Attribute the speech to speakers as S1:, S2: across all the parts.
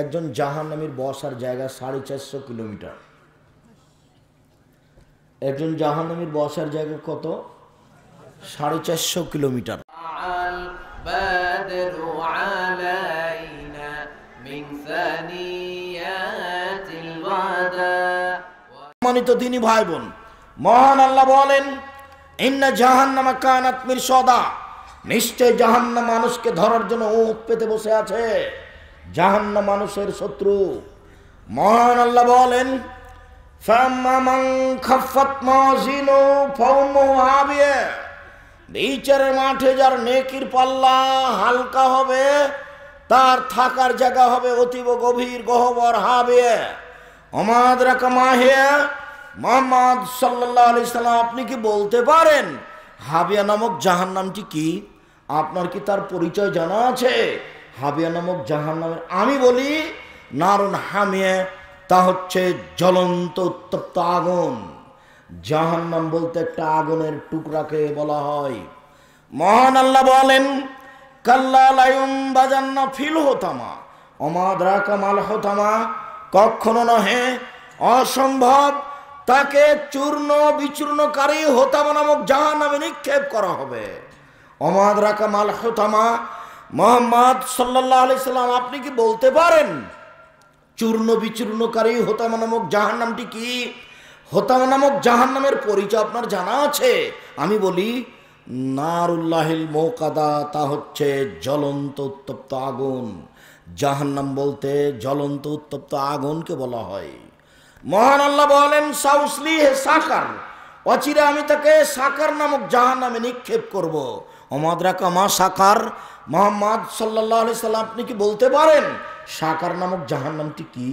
S1: একজন জাহান্নামীর বসার জায়গা সাড়ে চারশো কিলোমিটার একজন জাহান্নামীর বসার জায়গা কত সাড়ে চারশো কিলোমিটার সম্মানিত তিনি ভাই বোন মহান আল্লাহ বলেন ইন্না জাহান্নামা কানাত মির সদা নিশ্চয় জাহান্নাম মানুষকে ধরার জন্য ওত পেতে বসে আছে জাহান্না মানুষের শত্রু মহান আল্লাহ বলেন বিচারের মাঠে যার নেকির পাল্লা হালকা হবে তার থাকার জায়গা হবে অতীব গভীর গহবর হাবিয়ে অমাদ রাকমাহিয়া মোহাম্মদ সাল্লাহ আলি সাল্লাম আপনি কি বলতে পারেন হাবিয়া নামক জাহান নামটি কি আপনার কি তার পরিচয় জানা আছে হাবিয়া নামক জাহান নামের আমি বলি নারুন হামিয়া তা হচ্ছে জ্বলন্ত উত্তপ্ত আগুন জাহান্নাম বলতে একটা আগুনের টুকরাকে বলা হয় মহান আল্লাহ বলেন কাল্লালায়ুম বাজান্না ফিল হতামা অমাদ রাকামাল হতামা কখনো নহে অসম্ভব তাকে চূর্ণ বিচূর্ণকারী হোতামা নামক জাহান নামে নিক্ষেপ করা হবে অমাদ রাকামাল হতামা মোহাম্মদ সাল্লাহ আলি সাল্লাম আপনি কি বলতে পারেন চূর্ণ বিচূর্ণকারী হোতামা নামক জাহান নামটি কি হোতামা নামক জাহান নামের পরিচয় আপনার জানা আছে আমি বলি নারুল্লাহিল মৌকাদা তা হচ্ছে জ্বলন্ত উত্তপ্ত আগুন জাহান্নাম বলতে জ্বলন্ত উত্তপ্ত আগুনকে বলা হয় মহান আল্লাহ বলেন সাউসলি হে সাকার অচিরে আমি তাকে সাকার নামক জাহান নামে নিক্ষেপ করবো অমাদরাকা মা সাকার মোহাম্মদ সাল্লাহ আলি সাল্লাম আপনি কি বলতে পারেন সাকার নামক জাহান নামটি কি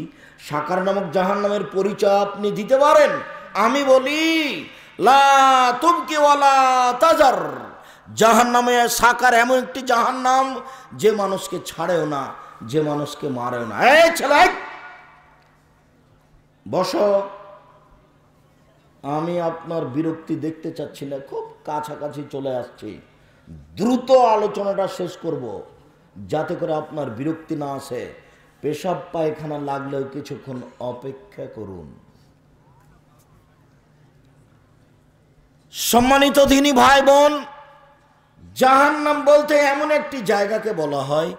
S1: সাকার নামক জাহান নামের পরিচয় আপনি দিতে পারেন আমি বলি লা তুমকি তাজার জাহান নামে সাকার এমন একটি জাহান নাম যে মানুষকে ছাড়েও না যে মানুষকে মারেও না এ ছেলে বসো আমি আপনার বিরক্তি দেখতে চাচ্ছি না খুব কাছাকাছি চলে আসছি দ্রুত আলোচনাটা শেষ করব যাতে করে আপনার বিরক্তি না আসে পেশাব পায়খানা লাগলেও কিছুক্ষণ অপেক্ষা করুন সম্মানিত ধিনী ভাই বোন জাহান্নাম বলতে এমন একটি জায়গাকে বলা হয়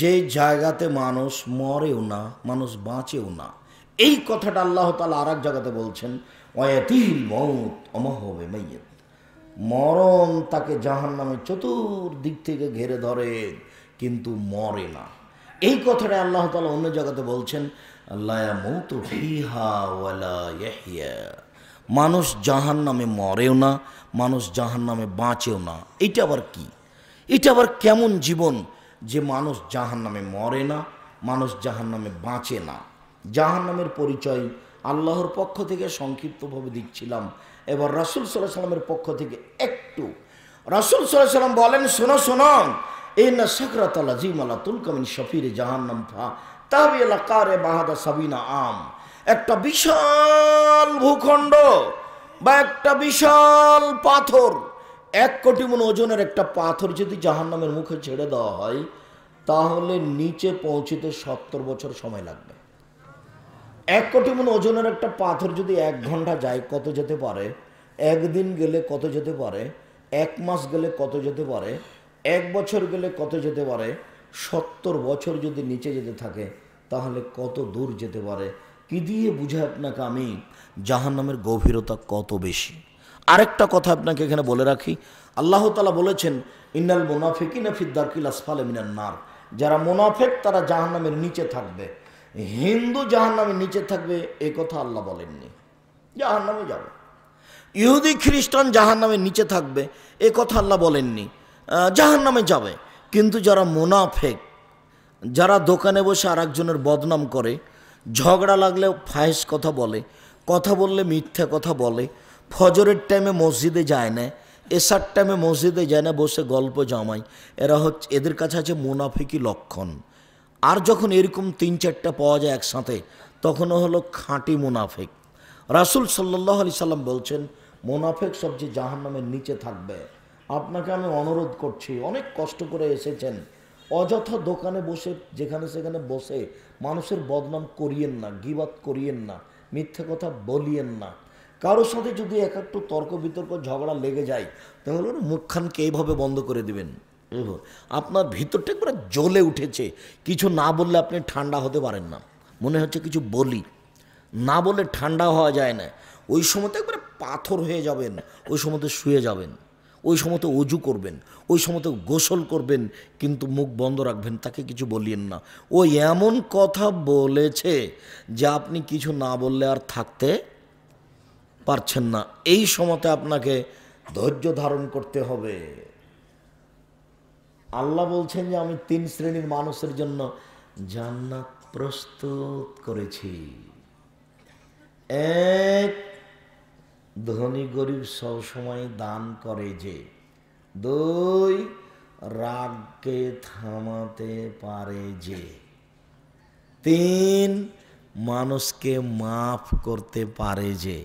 S1: যে জায়গাতে মানুষ মরেও না মানুষ বাঁচেও না এই কথাটা আল্লাহ তালা আর এক জায়গাতে বলছেন অয়াতিল মৌত অমহবে মাইয়ত মরণ তাকে জাহান নামে চতুর্দিক থেকে ঘেরে ধরে কিন্তু মরে না এই কথাটা আল্লাহ তালা অন্য জায়গাতে বলছেন মৌত মানুষ জাহান নামে মরেও না মানুষ জাহান নামে বাঁচেও না এটা আবার কি এটা আবার কেমন জীবন যে মানুষ জাহান নামে মরে না মানুষ জাহান নামে বাঁচে না জাহান নামের পরিচয় আল্লাহর পক্ষ থেকে সংক্ষিপ্তভাবে দিচ্ছিলাম এবার রসুল সাল্লাহ সাল্লামের পক্ষ থেকে একটু রসুল সাল্লাহ সাল্লাম বলেন শোনো শোনো এই না সকরাতলা জিমালা তুলকামিন শফির জাহান্নাম ফা তাহবিলা কারে বাহাদা সাবিনা আম একটা বিশাল ভূখণ্ড বা একটা বিশাল পাথর এক কোটি মন ওজনের একটা পাথর যদি জাহান্নামের মুখে ছেড়ে দেওয়া হয় তাহলে নিচে পৌঁছিতে সত্তর বছর সময় লাগবে এক কোটি মন ওজনের একটা পাথর যদি এক ঘন্টা যায় কত যেতে পারে একদিন গেলে কত যেতে পারে এক মাস গেলে কত যেতে পারে এক বছর গেলে কত যেতে পারে সত্তর বছর যদি নিচে যেতে থাকে তাহলে কত দূর যেতে পারে কি দিয়ে বুঝে আপনাকে আমি জাহান্নামের গভীরতা কত বেশি আরেকটা কথা আপনাকে এখানে বলে রাখি আল্লাহ তালা বলেছেন ইন্নাল না ফিদ্দার কিলাস মিনান নার যারা মোনাফেক তারা জাহান্নামের নিচে থাকবে হিন্দু জাহান নামে নিচে থাকবে এ কথা আল্লাহ বলেননি জাহান নামে যাবে ইহুদি খ্রিস্টান জাহান নামে নিচে থাকবে এ কথা আল্লাহ বলেননি জাহান নামে যাবে কিন্তু যারা মোনাফেক যারা দোকানে বসে আর একজনের বদনাম করে ঝগড়া লাগলে ফায়েস কথা বলে কথা বললে মিথ্যা কথা বলে ফজরের টাইমে মসজিদে যায় না এসার টাইমে মসজিদে যায় না বসে গল্প জামায় এরা হচ্ছে এদের কাছে আছে মুনাফিকি লক্ষণ আর যখন এরকম তিন চারটা পাওয়া যায় একসাথে তখনও হলো খাঁটি মুনাফেক রাসুল সাল্লাহ আলি সাল্লাম বলছেন মুনাফেক সবচেয়ে জাহান নামের নিচে থাকবে আপনাকে আমি অনুরোধ করছি অনেক কষ্ট করে এসেছেন অযথা দোকানে বসে যেখানে সেখানে বসে মানুষের বদনাম করিয়েন না গিবাদ করিয়েন না মিথ্যে কথা বলিয়েন না কারোর সাথে যদি এক একটু তর্ক বিতর্ক ঝগড়া লেগে যায় তাহলে মুখখানকে এইভাবে বন্ধ করে দিবেন আপনার ভিতরটা একবারে জ্বলে উঠেছে কিছু না বললে আপনি ঠান্ডা হতে পারেন না মনে হচ্ছে কিছু বলি না বলে ঠান্ডা হওয়া যায় না ওই সময় তো একবারে পাথর হয়ে যাবেন ওই সময় তো শুয়ে যাবেন ওই সময় তো অজু করবেন ওই সময় তো গোসল করবেন কিন্তু মুখ বন্ধ রাখবেন তাকে কিছু বলিয়েন না ও এমন কথা বলেছে যে আপনি কিছু না বললে আর থাকতে পারছেন না এই সময়তে আপনাকে ধৈর্য ধারণ করতে হবে আল্লাহ বলছেন যে আমি তিন শ্রেণীর মানুষের জন্য জান্নাত প্রস্তুত করেছি এক ধনী গরিব সবসময় দান করে যে দুই রাগকে থামাতে পারে যে তিন মানুষকে মাফ করতে পারে যে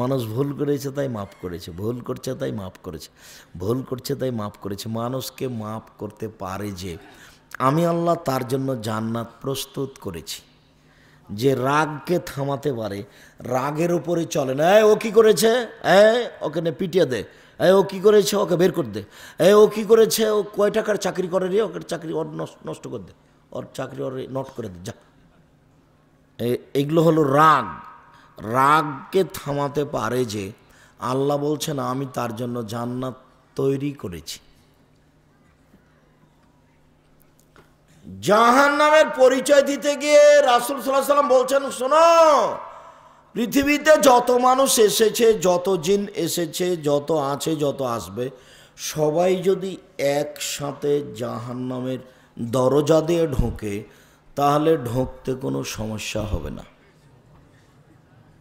S1: মানুষ ভুল করেছে তাই মাফ করেছে ভুল করছে তাই মাফ করেছে ভুল করছে তাই মাফ করেছে মানুষকে মাফ করতে পারে যে আমি আল্লাহ তার জন্য জান্নাত প্রস্তুত করেছি যে রাগকে থামাতে পারে রাগের উপরে চলে না এ ও কী করেছে এ ওকে নে পিটিয়ে দে এ ও কি করেছে ওকে বের করে দে এ ও কী করেছে ও কয় টাকার চাকরি করে রে ওকে চাকরি ওর নষ্ট করে দে ওর চাকরি ওর নট করে দে যা এগুলো হলো রাগ রাগকে থামাতে পারে যে আল্লাহ বলছেন আমি তার জন্য জান্নাত তৈরি করেছি জাহান নামের পরিচয় দিতে গিয়ে রাসুল সাল্লাহ সাল্লাম বলছেন শোনো পৃথিবীতে যত মানুষ এসেছে যত জিন এসেছে যত আছে যত আসবে সবাই যদি একসাথে জাহান নামের দরজা দিয়ে ঢোকে তাহলে ঢোকতে কোনো সমস্যা হবে না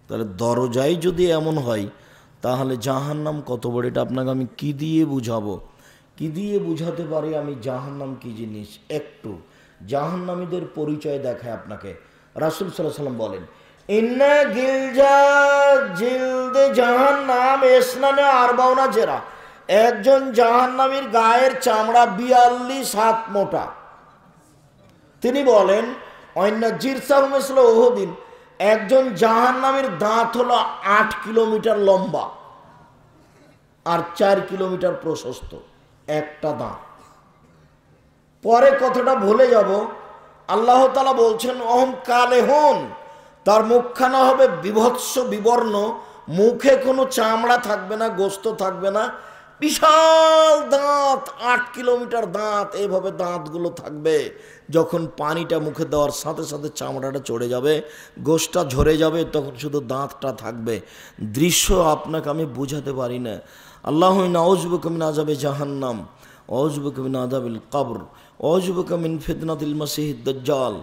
S1: তাহলে দরজাই যদি এমন হয় তাহলে জাহান নাম কত বড় এটা আপনাকে আমি কি দিয়ে বুঝাবো কী দিয়ে বুঝাতে পারি আমি জাহান নাম কী জিনিস একটু জাহান্নামীদের পরিচয় দেখায় আপনাকে রাসুল সাল্লাহ সাল্লাম বলেন ইন্না গিলজা জিলদে জাহান নাম এসনানে আর বাউনা জেরা একজন জাহান্নামীর গায়ের চামড়া বিয়াল্লিশ হাত মোটা তিনি বলেন অন্য জিরসা হোমেসল ওহদিন একজন জাহান্নামের দাঁত হলো আট কিলোমিটার লম্বা আর চার কিলোমিটার প্রশস্ত একটা দাঁত পরে কথাটা ভুলে যাব আল্লাহ তালা বলছেন অহম কালে হন তার মুখখানা হবে বিভৎস বিবর্ণ মুখে কোনো চামড়া থাকবে না গোস্ত থাকবে না বিশাল দাঁত আট কিলোমিটার দাঁত এভাবে দাঁতগুলো থাকবে যখন পানিটা মুখে দেওয়ার সাথে সাথে চামড়াটা চড়ে যাবে গোষ্ঠটা ঝরে যাবে তখন শুধু দাঁতটা থাকবে দৃশ্য আপনাকে আমি বুঝাতে পারি না আল্লাহ নাউজবুকমিন আজাবে জাহান্নাম অজবুকমিন আজাবিল কবর অজবুকমিন ফিতনাতিল মাসিহিদ্দাল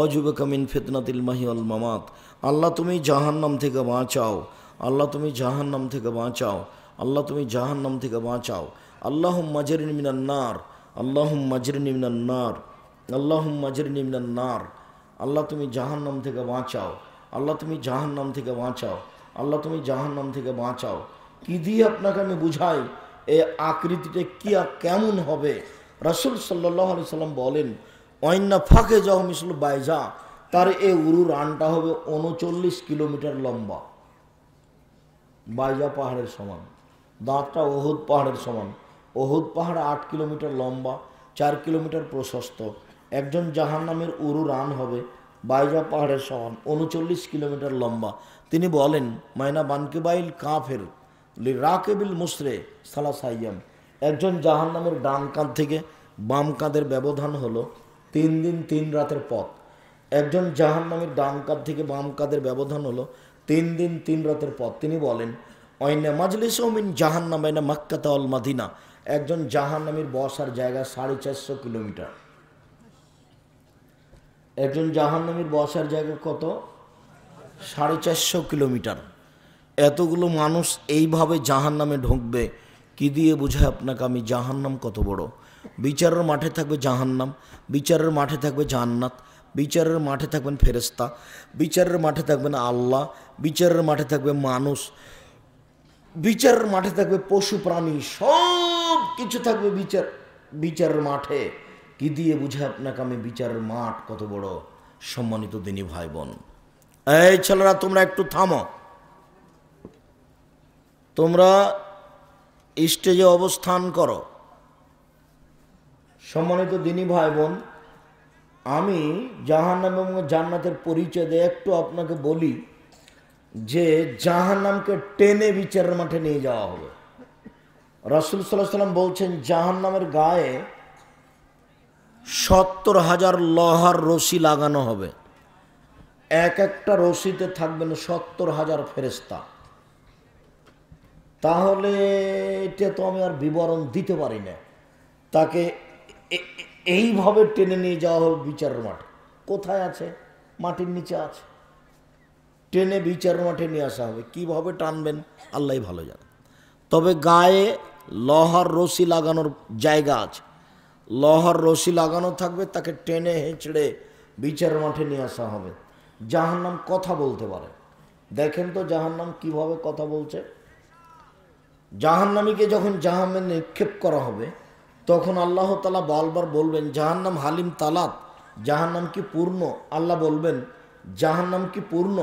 S1: অজবুকমিন মাহি মাহিউল মামাত আল্লাহ তুমি জাহান্নাম থেকে বাঁচাও আল্লাহ তুমি জাহান্নাম থেকে বাঁচাও আল্লাহ তুমি জাহান নাম থেকে বাঁচাও আল্লাহ মাজরিন মিনান্নার আল্লাহ মাজরিন মিনান্নার আল্লাহ মাজরিন মিনান্নার আল্লাহ তুমি জাহান নাম থেকে বাঁচাও আল্লাহ তুমি জাহান নাম থেকে বাঁচাও আল্লাহ তুমি জাহান নাম থেকে বাঁচাও কি দিয়ে আপনাকে আমি বুঝাই এ আকৃতিটা কি কেমন হবে রাসুল সাল্লাহ আলি সাল্লাম বলেন অন্যা ফাঁকে যাও মিসল বাইজা তার এ উরু রানটা হবে উনচল্লিশ কিলোমিটার লম্বা বাইজা পাহাড়ের সমান দাঁতটা ওহুদ পাহাড়ের সমান ওহুদ পাহাড় আট কিলোমিটার লম্বা চার কিলোমিটার প্রশস্ত একজন জাহান নামের উরু রান হবে বাইজা পাহাড়ের সমান উনচল্লিশ কিলোমিটার লম্বা তিনি বলেন মাইনা বানকেবাইল কাফের রাকেবিল মুসরে সালা সাইয়াম একজন জাহান নামের ডান কাঁধ থেকে বাম কাঁধের ব্যবধান হলো তিন দিন তিন রাতের পথ একজন জাহান নামের ডান কাঁধ থেকে বাম কাঁধের ব্যবধান হলো তিন দিন তিন রাতের পথ তিনি বলেন অয়না মাজলিস ওমিন জাহান্নাম না মাক্কাতা অল মাদিনা একজন জাহান্নামের বসার জায়গা সাড়ে চারশো কিলোমিটার একজন নামের বসার জায়গা কত সাড়ে চারশো কিলোমিটার এতগুলো মানুষ এইভাবে জাহান্নামে ঢুকবে কি দিয়ে বোঝায় আপনাকে আমি জাহান্নাম কত বড় বিচারের মাঠে থাকবে জাহান্নাম বিচারের মাঠে থাকবে জান্নাত বিচারের মাঠে থাকবেন ফেরেস্তা বিচারের মাঠে থাকবেন আল্লাহ বিচারের মাঠে থাকবে মানুষ বিচার মাঠে থাকবে পশু প্রাণী সব কিছু থাকবে বিচার বিচারের মাঠে কি দিয়ে বুঝে আপনাকে আমি বিচারের মাঠ কত বড় সম্মানিত দিনী ভাই বোন এই ছেলেরা তোমরা একটু থামো তোমরা স্টেজে অবস্থান করো সম্মানিত দিনী ভাই বোন আমি জাহান্নাম এবং জান্নাতের পরিচয় দিয়ে একটু আপনাকে বলি যে জাহান্নামকে টেনে বিচারের মাঠে নিয়ে যাওয়া হবে রসুল সাল্লাহ সাল্লাম বলছেন জাহান্নামের গায়ে সত্তর হাজার লহার রশি লাগানো হবে এক একটা রশিতে থাকবেন সত্তর হাজার ফেরেস্তা তাহলে এটা তো আমি আর বিবরণ দিতে পারি না তাকে এইভাবে টেনে নিয়ে যাওয়া হবে বিচারের মাঠে কোথায় আছে মাটির নিচে আছে টেনে বিচার মাঠে নিয়ে আসা হবে কীভাবে টানবেন আল্লাহ ভালো জানে তবে গায়ে লহার রশি লাগানোর জায়গা আছে লহার রশি লাগানো থাকবে তাকে টেনে হেঁচড়ে বিচার মাঠে নিয়ে আসা হবে জাহান্নাম কথা বলতে পারে দেখেন তো জাহান্নাম কিভাবে কথা বলছে জাহান্নামীকে যখন জাহান্নে নিক্ষেপ করা হবে তখন আল্লাহ তালা বারবার বলবেন জাহান্নাম হালিম তালাত জাহান্নাম কি পূর্ণ আল্লাহ বলবেন জাহান্নাম কি পূর্ণ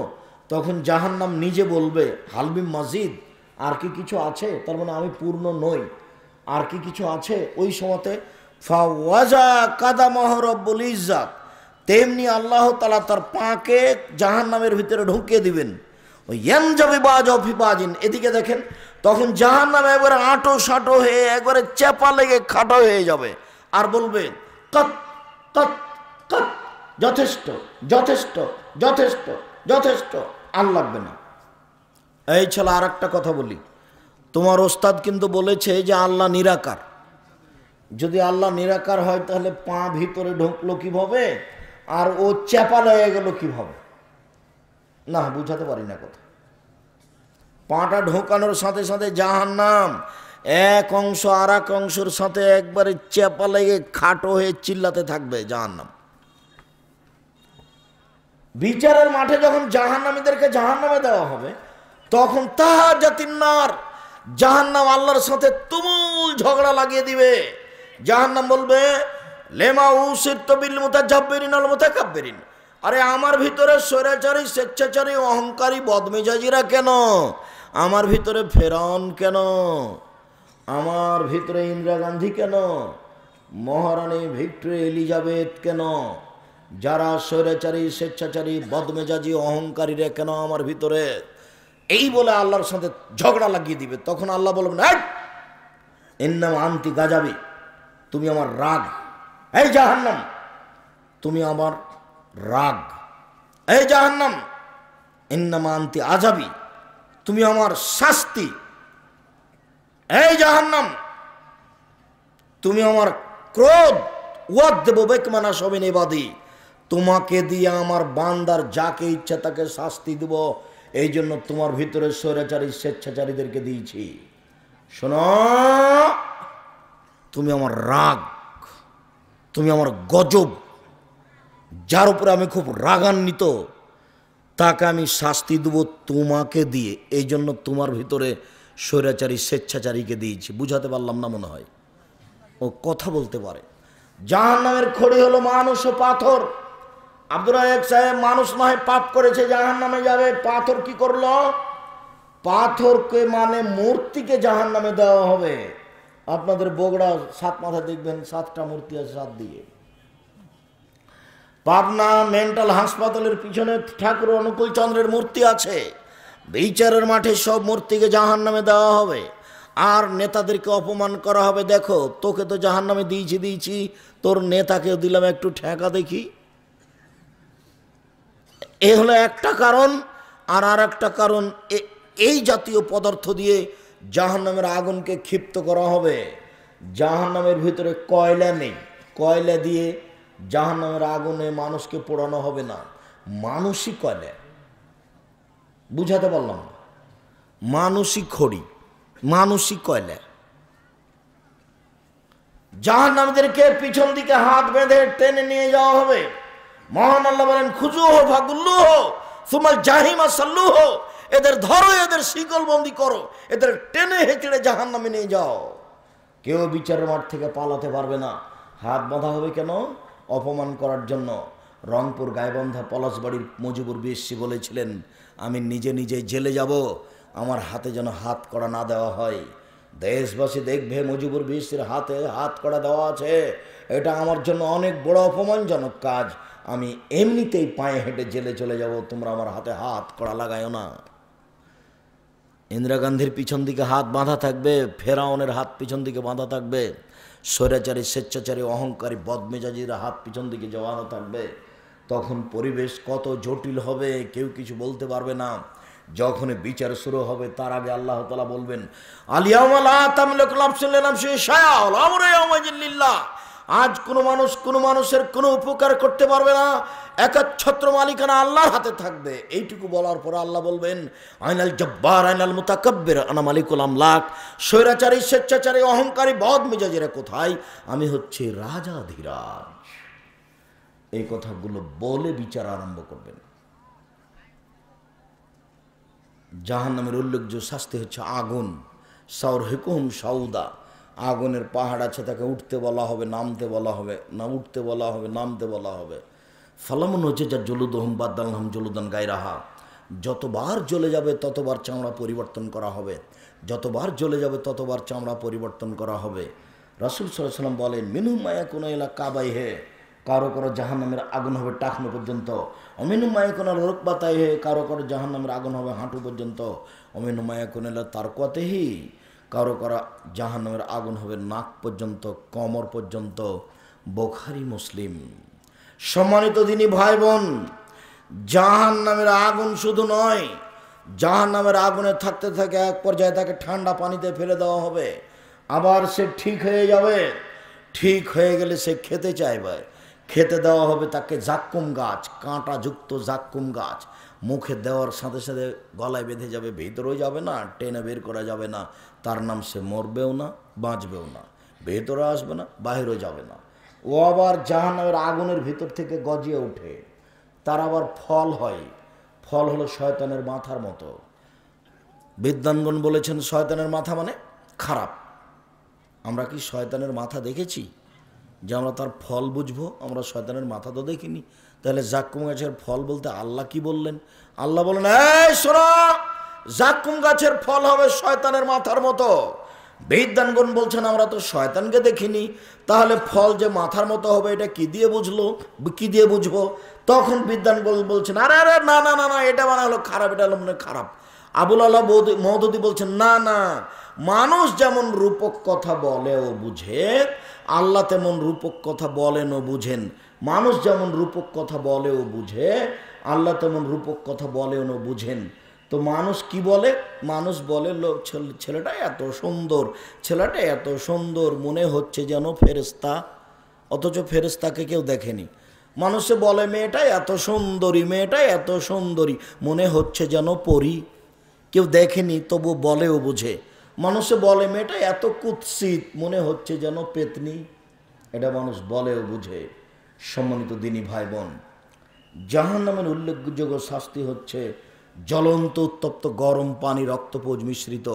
S1: তখন জাহান্নাম নিজে বলবে হালবি মাজিদ আর কি কিছু আছে তার মানে আমি পূর্ণ নই আর কি কিছু আছে ওই সময়তে ফাওয়াজা কাদা মহরব্বুল ইজাত তেমনি আল্লাহ তালা তার পাকে জাহান্নামের ভিতরে ঢুকিয়ে দিবেন ওই বাজ এদিকে দেখেন তখন জাহান্নামে একবারে আঁটো সাঁটো হয়ে একবারে চেপা লেগে খাটো হয়ে যাবে আর বলবে কত যথেষ্ট যথেষ্ট যথেষ্ট যথেষ্ট আর লাগবে না এই ছেলে আর একটা কথা বলি তোমার ওস্তাদ কিন্তু বলেছে যে আল্লাহ নিরাকার যদি আল্লাহ নিরাকার হয় তাহলে পা ভিতরে ঢুকলো কীভাবে আর ও চ্যাপা লেগে গেল কীভাবে না বুঝাতে পারি না কথা পাটা ঢোকানোর সাথে সাথে জাহান নাম এক অংশ আর এক অংশের সাথে একবারে চ্যাপা লেগে খাটো হয়ে চিল্লাতে থাকবে জাহান নাম বিচারের মাঠে যখন জাহান্নামীদেরকে জাহান্নামে দেওয়া হবে তখন তাহা জাতিন্নার জাহান্নাম আল্লাহর সাথে তুমুল ঝগড়া লাগিয়ে দিবে জাহান্নাম বলবে লেমা উসির কাব্বেরিন আরে আমার ভিতরে স্বৈরাচারী স্বেচ্ছাচারী অহংকারী বদমেজাজিরা কেন আমার ভিতরে ফেরন কেন আমার ভিতরে ইন্দিরা গান্ধী কেন মহারানী ভিক্টোরিয়া এলিজাবেথ কেন যারা স্বৈরাচারী স্বেচ্ছাচারী বদমেজাজি অহংকারীরা কেন আমার ভিতরে এই বলে আল্লাহর সাথে ঝগড়া লাগিয়ে দিবে তখন আল্লাহ বলবেন এর নাম আন্তি গাজাবি তুমি আমার রাগ এই জাহান্নাম তুমি আমার রাগ এই জাহান্নাম এর নাম আন্তি আজাবি তুমি আমার শাস্তি এই জাহান্নাম তুমি আমার ক্রোধ ওয়াদ দেব বেকমানা সবিন তোমাকে দিয়ে আমার বান্দার যাকে ইচ্ছা তাকে শাস্তি দেব এই জন্য তোমার ভিতরে স্বৈরাচারী স্বেচ্ছাচারীদেরকে দিয়েছি শোনো তুমি আমার রাগ তুমি আমার গজব যার উপরে আমি খুব রাগান্বিত তাকে আমি শাস্তি দেব তোমাকে দিয়ে এই জন্য তোমার ভিতরে স্বৈরাচারী স্বেচ্ছাচারীকে দিয়েছি বুঝাতে পারলাম না মনে হয় ও কথা বলতে পারে জাহান্নামের খড়ি হলো মানুষ ও পাথর আব্দুল সাহেব মানুষ নয় পাপ করেছে জাহান নামে যাবে পাথর কি করলো পাথরকে মানে মূর্তিকে জাহান নামে দেওয়া হবে আপনাদের বগড়া সাত মাথা দেখবেন সাতটা মূর্তি আছে সাত দিয়ে পাবনা মেন্টাল হাসপাতালের পিছনে ঠাকুর অনুকূল চন্দ্রের মূর্তি আছে বিচারের মাঠে সব মূর্তিকে জাহান নামে দেওয়া হবে আর নেতাদেরকে অপমান করা হবে দেখো তোকে তো জাহান নামে দিয়েছি দিয়েছি তোর নেতাকেও দিলাম একটু ঠেকা দেখি এ হলো একটা কারণ আর আর একটা কারণ এই জাতীয় পদার্থ দিয়ে জাহান্নামের আগুনকে ক্ষিপ্ত করা হবে জাহান্নামের ভিতরে কয়লা নেই কয়লা দিয়ে জাহান্নামের আগুনে মানুষকে পোড়ানো হবে না মানুষই কয়লা বুঝাতে পারলাম মানুষই খড়ি মানুষই কয়লা জাহান্নামদেরকে পিছন দিকে হাত বেঁধে টেনে নিয়ে যাওয়া হবে মহান আল্লাহ বলেন হো খুজুহ হো তোমার জাহিমা হো এদের ধরো এদের শিকলবন্দি করো এদের টেনে হেঁচড়ে জাহান নামে নিয়ে যাও কেউ বিচারের মাঠ থেকে পালাতে পারবে না হাত বাঁধা হবে কেন অপমান করার জন্য রংপুর গায়বন্ধা পলাশবাড়ির মজিবুর বিএসসি বলেছিলেন আমি নিজে নিজে জেলে যাব আমার হাতে যেন হাত করা না দেওয়া হয় দেশবাসী দেখবে মুজিবুর বিএসসির হাতে হাত করা দেওয়া আছে এটা আমার জন্য অনেক বড় অপমানজনক কাজ আমি এমনিতেই পায়ে হেঁটে জেলে চলে যাব তোমরা আমার হাতে হাত কড়া লাগায়ো না ইন্দিরা গান্ধীর পিছন দিকে হাত বাঁধা থাকবে ফেরাউনের হাত পিছন দিকে বাঁধা থাকবে স্বৈরাচারী স্বেচ্ছাচারী অহংকারী বদমেজাজিরা হাত পিছন দিকে জবানো থাকবে তখন পরিবেশ কত জটিল হবে কেউ কিছু বলতে পারবে না যখন বিচার শুরু হবে তার আগে আল্লাহ তালা বলবেন আলিয়াম আল্লাহ তামিল আজ কোনো মানুষ কোনো মানুষের কোনো উপকার করতে পারবে না একাচ্ছত্র মালিকানা আল্লাহর হাতে থাকবে এইটুকু বলার পর আল্লাহ বলবেন আইনাল জব্বার আইনাল মোতাকব্বের আনা মালিকুল আমলাক স্বৈরাচারী স্বেচ্ছাচারী অহংকারী বদ মেজাজেরা কোথায় আমি হচ্ছে রাজা ধীরাজ এই কথাগুলো বলে বিচার আরম্ভ করবেন জাহান্নামের উল্লেখযোগ্য শাস্তি হচ্ছে আগুন সাউর হেকুম সাউদা আগুনের পাহাড় আছে তাকে উঠতে বলা হবে নামতে বলা হবে না উঠতে বলা হবে নামতে বলা হবে ফালামন হচ্ছে যা জলুদহম বাদ্দালহম জলুদান গাইরাহা যতবার জ্বলে যাবে ততবার চামড়া পরিবর্তন করা হবে যতবার জ্বলে যাবে ততবার চামড়া পরিবর্তন করা হবে রাসুল সাল্লাম বলে মিনু মায়া কোনো এলা কাবাই হে কারো কারো নামের আগুন হবে টাকনো পর্যন্ত অমিনু মায়া কোনো পাতাই হে কারো কারো জাহান্নামের আগুন হবে হাঁটু পর্যন্ত অমিনু মায়া কোনেলা তার কথাই কারো করা জাহান্নামের আগুন হবে নাক পর্যন্ত কমর পর্যন্ত বোখারি মুসলিম সম্মানিত তিনি ভাই বোন জাহান নামের আগুন শুধু নয় জাহান নামের আগুনে থাকতে থাকে এক পর্যায়ে তাকে ঠান্ডা পানিতে ফেলে দেওয়া হবে আবার সে ঠিক হয়ে যাবে ঠিক হয়ে গেলে সে খেতে চাইবে খেতে দেওয়া হবে তাকে জাক্কুম গাছ কাঁটা যুক্ত জাক্কুম গাছ মুখে দেওয়ার সাথে সাথে গলায় বেঁধে যাবে ভেতরেও যাবে না টেনে বের করা যাবে না তার নাম সে মরবেও না বাঁচবেও না ভেতরে আসবে না বাহিরেও যাবে না ও আবার ওর আগুনের ভিতর থেকে গজিয়ে ওঠে তার আবার ফল হয় ফল হলো শয়তানের মাথার মতো বিদ্যানগণ বলেছেন শয়তানের মাথা মানে খারাপ আমরা কি শয়তানের মাথা দেখেছি যে আমরা তার ফল বুঝবো আমরা শয়তানের মাথা তো দেখিনি তাহলে জাকুম গাছের ফল বলতে আল্লাহ কি বললেন আল্লাহ বললেন এই সোনা জাকুম গাছের ফল হবে শয়তানের মাথার মতো বেদানগণ বলছেন আমরা তো শয়তানকে দেখিনি তাহলে ফল যে মাথার মতো হবে এটা কি দিয়ে বুঝলো কি দিয়ে বুঝবো তখন বিদ্যানগণ বলছেন আরে আরে না না না না এটা বানালো খারাপ এটা হলো মনে খারাপ আবুল আল্লাহ মহদি বলছেন না না মানুষ যেমন রূপক কথা বলে ও বুঝে আল্লাহ তেমন রূপক কথা বলেন ও বুঝেন মানুষ যেমন রূপক কথা বলে ও বুঝে আল্লাহ তেমন রূপক কথা বলেন ও বুঝেন তো মানুষ কি বলে মানুষ বলে লোক ছেলেটা এত সুন্দর ছেলেটা এত সুন্দর মনে হচ্ছে যেন ফেরিস্তা অথচ ফেরিস্তাকে কেউ দেখেনি মানুষে বলে মেয়েটা এত সুন্দরী মেয়েটা এত সুন্দরী মনে হচ্ছে যেন পরি কেউ দেখেনি তবু বলেও বুঝে মানুষে বলে মেয়েটা এত কুৎসিত মনে হচ্ছে যেন পেতনি এটা মানুষ বলেও বুঝে সম্মানিত দিনী ভাই বোন জাহান নামের উল্লেখযোগ্য শাস্তি হচ্ছে জ্বলন্ত উত্তপ্ত গরম পানি রক্তপোজ মিশ্রিত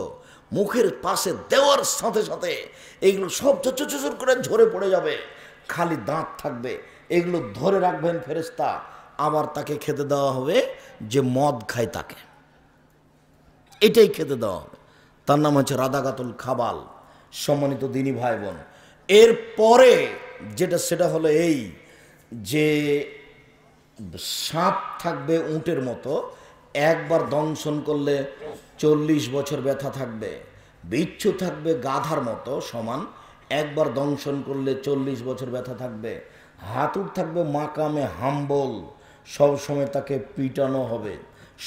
S1: মুখের পাশে দেওয়ার সাথে সাথে এগুলো সব চচুচুচুর করে ঝরে পড়ে যাবে খালি দাঁত থাকবে এগুলো ধরে রাখবেন ফেরেস্তা আবার তাকে খেতে দেওয়া হবে যে মদ খায় তাকে এটাই খেতে দেওয়া হবে তার নাম হচ্ছে রাধাগাতুল খাবাল সম্মানিত দিনী ভাই বোন এর পরে যেটা সেটা হলো এই যে সাপ থাকবে উঁটের মতো একবার দংশন করলে চল্লিশ বছর ব্যথা থাকবে বিচ্ছু থাকবে গাধার মতো সমান একবার দংশন করলে চল্লিশ বছর ব্যথা থাকবে হাতুর থাকবে মাকামে হাম্বল সবসময় তাকে পিটানো হবে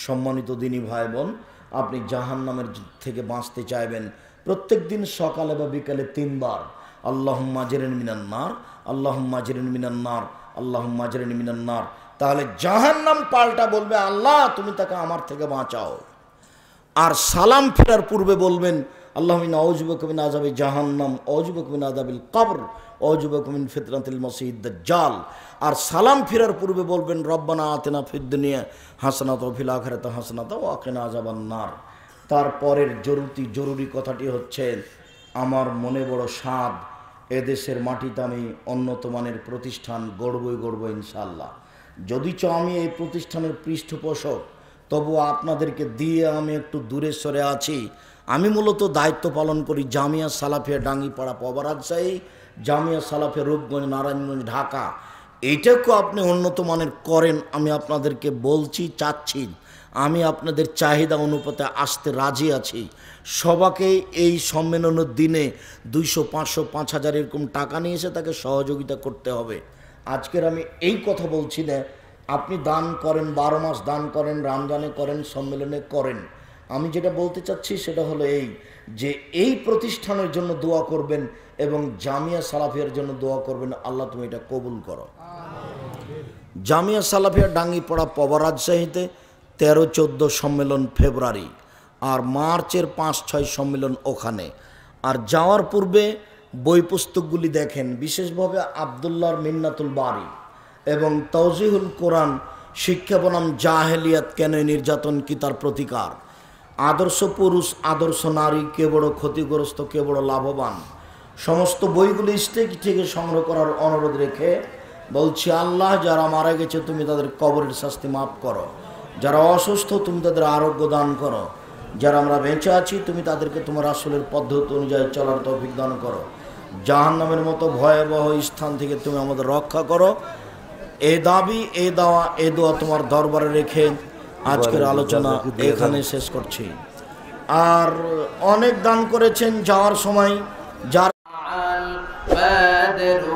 S1: সম্মানিত দিনী ভাই বোন আপনি জাহান নামের থেকে বাঁচতে চাইবেন প্রত্যেক দিন সকালে বা বিকালে তিনবার আল্লাহ মাজেরেন মিনান্নার আল্লাহ মাজেরেন মিনান্নার আল্লাহ মাজেরেন মিনান্নার তাহলে জাহান নাম পাল্টা বলবে আল্লাহ তুমি তাকে আমার থেকে বাঁচাও আর সালাম ফেরার পূর্বে বলবেন আল্লাহ মিন অজুবকবিন আজাবি জাহান্নাম অজুবকবিন আজাবিল কবর অজুবকুমিন ফিতরাতিল মসিদ জাল আর সালাম ফিরার পূর্বে বলবেন রব্বানা আতেনা ফিদ্দুনিয়া হাসনাত ফিল আখরাত হাসনাত ও আকেনা আজাবান নার তারপরের জরুরি জরুরি কথাটি হচ্ছে আমার মনে বড় স্বাদ এদেশের মাটিতে আমি অন্যতমানের প্রতিষ্ঠান গড়বই গড়ব ইনশাল্লাহ চ আমি এই প্রতিষ্ঠানের পৃষ্ঠপোষক তবু আপনাদেরকে দিয়ে আমি একটু দূরে সরে আছি আমি মূলত দায়িত্ব পালন করি জামিয়া সালাফিয়া ডাঙ্গিপাড়া পবারাজশাহী জামিয়া সালাফে রূপগঞ্জ নারায়ণগঞ্জ ঢাকা এইটাকে আপনি উন্নত মানের করেন আমি আপনাদেরকে বলছি চাচ্ছি আমি আপনাদের চাহিদা অনুপাতে আসতে রাজি আছি সবাকে এই সম্মেলনের দিনে দুইশো পাঁচশো পাঁচ হাজার এরকম টাকা নিয়ে এসে তাকে সহযোগিতা করতে হবে আজকের আমি এই কথা বলছি না আপনি দান করেন বারো মাস দান করেন রমজানে করেন সম্মেলনে করেন আমি যেটা বলতে চাচ্ছি সেটা হলো এই যে এই প্রতিষ্ঠানের জন্য দোয়া করবেন এবং জামিয়া সালাফিয়ার জন্য দোয়া করবেন আল্লাহ তুমি এটা কবুল করো জামিয়া সালাফিয়া পড়া পবা রাজশাহীতে তেরো চোদ্দো সম্মেলন ফেব্রুয়ারি আর মার্চের পাঁচ ছয় সম্মেলন ওখানে আর যাওয়ার পূর্বে বই পুস্তকগুলি দেখেন বিশেষভাবে আবদুল্লাহর মিন্নাতুল বাড়ি এবং তৌজিহুল কোরআন শিক্ষা বনাম জাহেলিয়াত কেন নির্যাতন কি তার প্রতিকার আদর্শ পুরুষ আদর্শ নারী কে বড় ক্ষতিগ্রস্ত কে বড় লাভবান সমস্ত বইগুলো স্টেক থেকে সংগ্রহ করার অনুরোধ রেখে বলছি আল্লাহ যারা মারা গেছে তুমি তাদের কবরের শাস্তি মাফ করো যারা অসুস্থ তুমি তাদের আরোগ্য দান করো যারা আমরা বেঁচে আছি তুমি তাদেরকে তোমার আসলের পদ্ধতি অনুযায়ী চলার তৌফিক দান করো জাহান্নামের মতো ভয়াবহ স্থান থেকে তুমি আমাদের রক্ষা করো এ দাবি এ দাওয়া এ দোয়া তোমার দরবারে রেখে আজকের আলোচনা এখানে শেষ করছি আর অনেক দান করেছেন যাওয়ার সময় যার